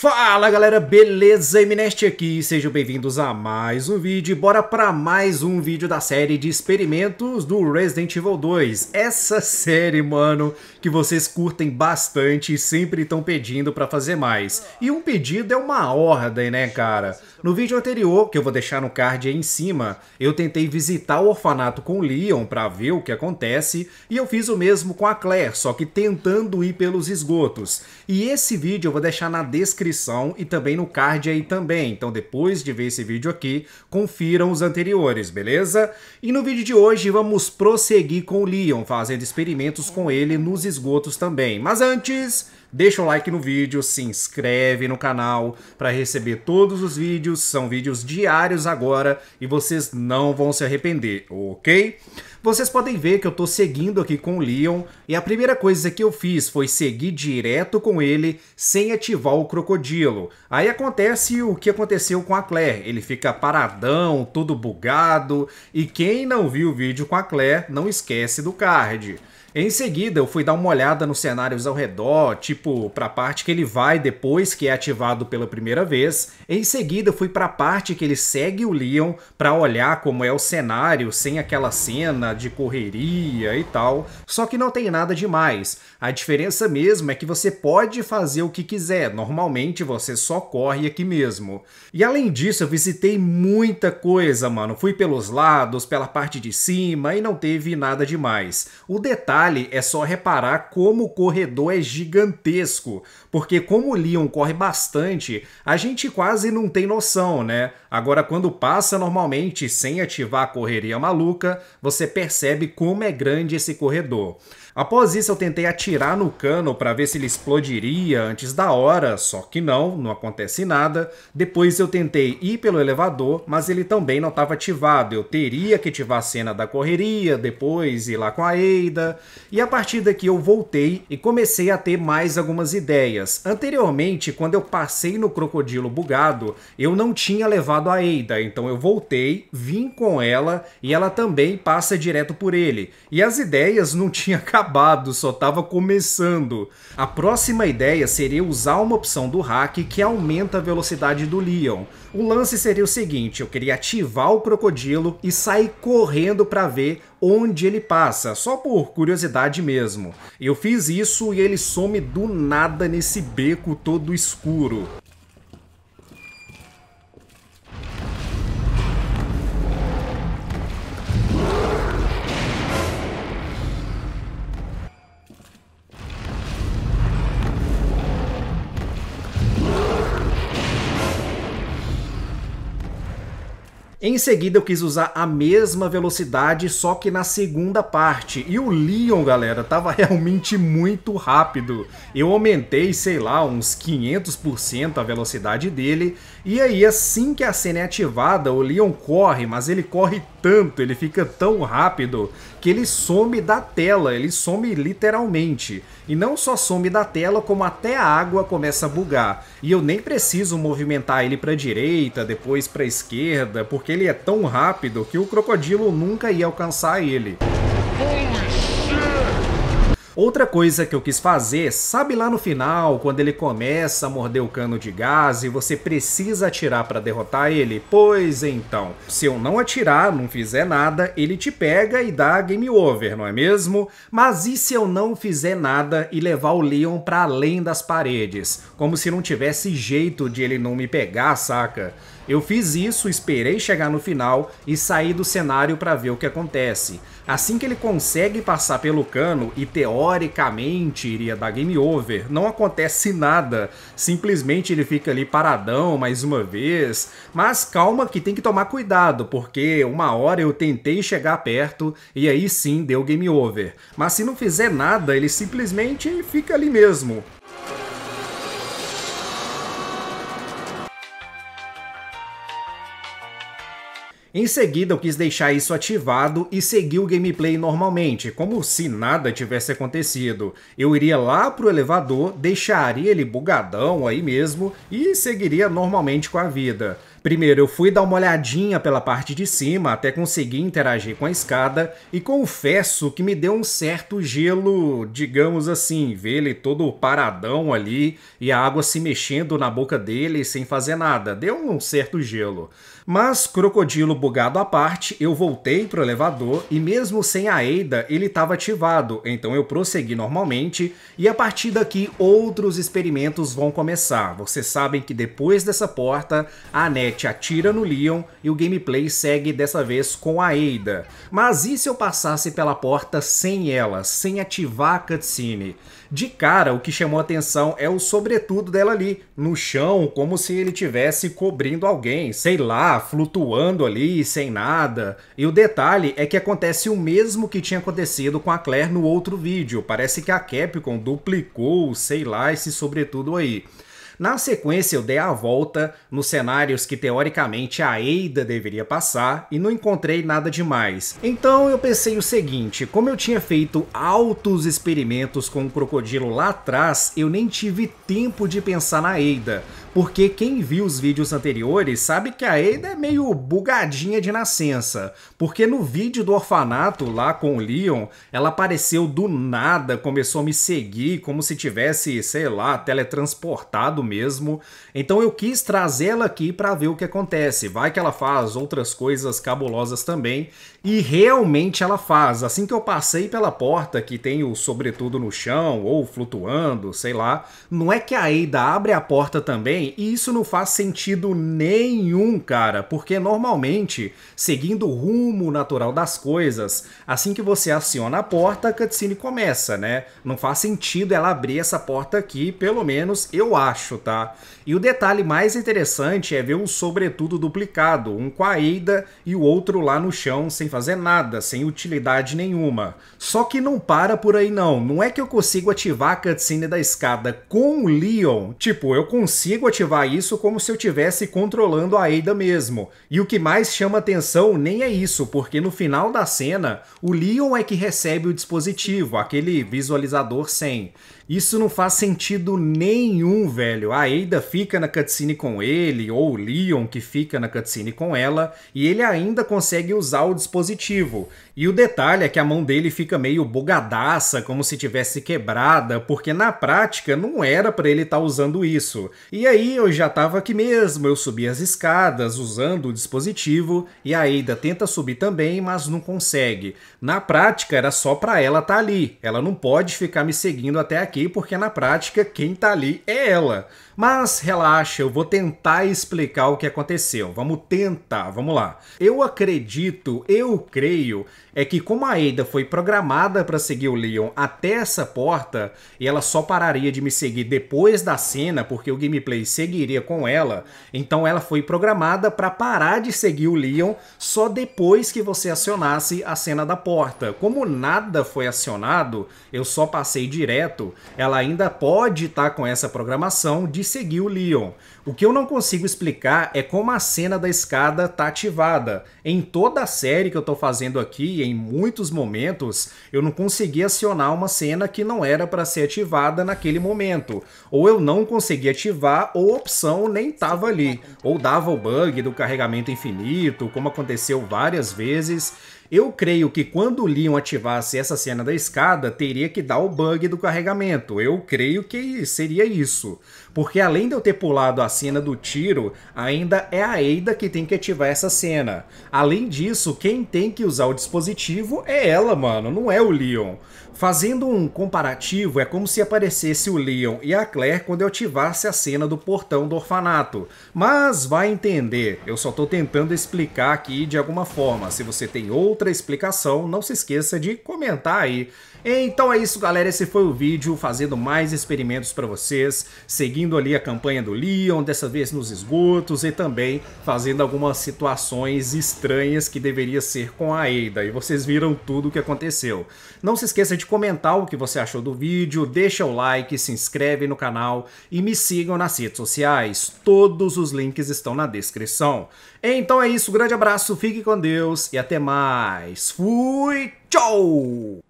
Fala galera, beleza? Eminest aqui, sejam bem-vindos a mais um vídeo e bora para mais um vídeo da série de experimentos do Resident Evil 2. Essa série, mano, que vocês curtem bastante e sempre estão pedindo para fazer mais. E um pedido é uma ordem, né, cara? No vídeo anterior, que eu vou deixar no card aí em cima, eu tentei visitar o orfanato com Leon para ver o que acontece e eu fiz o mesmo com a Claire, só que tentando ir pelos esgotos. E esse vídeo eu vou deixar na descrição descrição e também no card aí também. Então depois de ver esse vídeo aqui, confiram os anteriores, beleza? E no vídeo de hoje vamos prosseguir com o Leon, fazendo experimentos com ele nos esgotos também. Mas antes... Deixa um like no vídeo, se inscreve no canal para receber todos os vídeos, são vídeos diários agora e vocês não vão se arrepender, ok? Vocês podem ver que eu estou seguindo aqui com o Leon e a primeira coisa que eu fiz foi seguir direto com ele sem ativar o crocodilo. Aí acontece o que aconteceu com a Claire, ele fica paradão, tudo bugado e quem não viu o vídeo com a Claire não esquece do card. Em seguida, eu fui dar uma olhada nos cenários ao redor, tipo para a parte que ele vai depois que é ativado pela primeira vez. Em seguida, fui para a parte que ele segue o Leon para olhar como é o cenário sem aquela cena de correria e tal. Só que não tem nada demais. A diferença mesmo é que você pode fazer o que quiser. Normalmente você só corre aqui mesmo. E além disso, eu visitei muita coisa, mano. Fui pelos lados, pela parte de cima e não teve nada demais. O detalhe detalhe é só reparar como o corredor é gigantesco, porque como o Leon corre bastante, a gente quase não tem noção, né? Agora, quando passa normalmente sem ativar a correria maluca, você percebe como é grande esse corredor. Após isso, eu tentei atirar no cano para ver se ele explodiria antes da hora, só que não, não acontece nada. Depois eu tentei ir pelo elevador, mas ele também não estava ativado. Eu teria que ativar a cena da correria, depois ir lá com a Eida. E a partir daqui eu voltei e comecei a ter mais algumas ideias. Anteriormente, quando eu passei no crocodilo bugado, eu não tinha levado a Eida, então eu voltei, vim com ela e ela também passa direto por ele. E as ideias não tinham acabado acabado, só estava começando. A próxima ideia seria usar uma opção do hack que aumenta a velocidade do Leon. O lance seria o seguinte, eu queria ativar o crocodilo e sair correndo para ver onde ele passa, só por curiosidade mesmo. Eu fiz isso e ele some do nada nesse beco todo escuro. Em seguida, eu quis usar a mesma velocidade, só que na segunda parte. E o Leon, galera, tava realmente muito rápido. Eu aumentei, sei lá, uns 500% a velocidade dele. E aí, assim que a cena é ativada, o Leon corre, mas ele corre tanto, ele fica tão rápido, que ele some da tela, ele some literalmente. E não só some da tela, como até a água começa a bugar. E eu nem preciso movimentar ele pra direita, depois pra esquerda, porque porque ele é tão rápido que o crocodilo nunca ia alcançar ele. Outra coisa que eu quis fazer, sabe lá no final, quando ele começa a morder o cano de gás e você precisa atirar para derrotar ele? Pois então, se eu não atirar, não fizer nada, ele te pega e dá game over, não é mesmo? Mas e se eu não fizer nada e levar o Leon para além das paredes? Como se não tivesse jeito de ele não me pegar, saca? Eu fiz isso, esperei chegar no final e saí do cenário para ver o que acontece. Assim que ele consegue passar pelo cano e teoricamente iria dar game over, não acontece nada. Simplesmente ele fica ali paradão mais uma vez. Mas calma que tem que tomar cuidado, porque uma hora eu tentei chegar perto e aí sim deu game over. Mas se não fizer nada, ele simplesmente fica ali mesmo. Em seguida, eu quis deixar isso ativado e seguir o gameplay normalmente, como se nada tivesse acontecido. Eu iria lá pro elevador, deixaria ele bugadão aí mesmo e seguiria normalmente com a vida. Primeiro eu fui dar uma olhadinha pela parte de cima até conseguir interagir com a escada e confesso que me deu um certo gelo, digamos assim, ver ele todo paradão ali e a água se mexendo na boca dele sem fazer nada. Deu um certo gelo. Mas crocodilo bugado à parte, eu voltei pro elevador e mesmo sem a Eida ele estava ativado, então eu prossegui normalmente e a partir daqui outros experimentos vão começar. Vocês sabem que depois dessa porta, a Net atira no Leon e o gameplay segue dessa vez com a Eida. Mas e se eu passasse pela porta sem ela, sem ativar a cutscene? De cara, o que chamou atenção é o sobretudo dela ali, no chão, como se ele tivesse cobrindo alguém, sei lá, flutuando ali, sem nada. E o detalhe é que acontece o mesmo que tinha acontecido com a Claire no outro vídeo. Parece que a Capcom duplicou, sei lá, esse sobretudo aí. Na sequência, eu dei a volta nos cenários que teoricamente a Ada deveria passar e não encontrei nada demais. Então eu pensei o seguinte: como eu tinha feito altos experimentos com o crocodilo lá atrás, eu nem tive tempo de pensar na Ada porque quem viu os vídeos anteriores sabe que a Ada é meio bugadinha de nascença, porque no vídeo do orfanato lá com o Leon, ela apareceu do nada, começou a me seguir como se tivesse, sei lá, teletransportado mesmo. Então eu quis trazê-la aqui para ver o que acontece. Vai que ela faz outras coisas cabulosas também, e realmente ela faz. Assim que eu passei pela porta que tem o sobretudo no chão ou flutuando, sei lá, não é que a Ada abre a porta também bem. E isso não faz sentido nenhum, cara, porque normalmente, seguindo o rumo natural das coisas, assim que você aciona a porta, a cutscene começa, né? Não faz sentido ela abrir essa porta aqui, pelo menos eu acho, tá? E o detalhe mais interessante é ver um sobretudo duplicado, um com a Eida e o outro lá no chão sem fazer nada, sem utilidade nenhuma. Só que não para por aí não, não é que eu consigo ativar a cutscene da escada com o Leon, tipo, eu consigo motivar isso como se eu tivesse controlando a Ada mesmo. E o que mais chama atenção nem é isso, porque no final da cena, o Leon é que recebe o dispositivo, aquele visualizador sem isso não faz sentido nenhum, velho. A Ada fica na cutscene com ele, ou o Leon que fica na cutscene com ela, e ele ainda consegue usar o dispositivo. E o detalhe é que a mão dele fica meio bugadaça, como se tivesse quebrada, porque na prática não era para ele estar tá usando isso. E aí eu já tava aqui mesmo, eu subi as escadas usando o dispositivo, e a Ada tenta subir também, mas não consegue. Na prática era só para ela estar tá ali. Ela não pode ficar me seguindo até aqui porque na prática quem tá ali é ela. Mas relaxa, eu vou tentar explicar o que aconteceu. Vamos tentar, vamos lá. Eu acredito, eu creio, é que como a Ada foi programada para seguir o Leon até essa porta, e ela só pararia de me seguir depois da cena, porque o gameplay seguiria com ela, então ela foi programada para parar de seguir o Leon só depois que você acionasse a cena da porta. Como nada foi acionado, eu só passei direto, ela ainda pode estar tá com essa programação de seguiu o Leon. O que eu não consigo explicar é como a cena da escada tá ativada. Em toda a série que eu tô fazendo aqui, em muitos momentos, eu não consegui acionar uma cena que não era para ser ativada naquele momento. Ou eu não consegui ativar, ou a opção nem tava ali. Ou dava o bug do carregamento infinito, como aconteceu várias vezes. Eu creio que quando o Leon ativasse essa cena da escada, teria que dar o bug do carregamento. Eu creio que seria isso. Porque além de eu ter pulado a cena do tiro, ainda é a Eida que tem que ativar essa cena. Além disso, quem tem que usar o dispositivo é ela, mano, não é o Leon. Fazendo um comparativo, é como se aparecesse o Leon e a Claire quando eu ativasse a cena do portão do orfanato. Mas vai entender, eu só tô tentando explicar aqui de alguma forma. Se você tem outro outra explicação, não se esqueça de comentar aí. Então é isso, galera. Esse foi o vídeo fazendo mais experimentos para vocês, seguindo ali a campanha do Leon, dessa vez nos esgotos e também fazendo algumas situações estranhas que deveria ser com a Eida. E vocês viram tudo o que aconteceu. Não se esqueça de comentar o que você achou do vídeo, deixa o like, se inscreve no canal e me sigam nas redes sociais. Todos os links estão na descrição. Então é isso, grande abraço, fique com Deus e até mais. by Sweet Joe.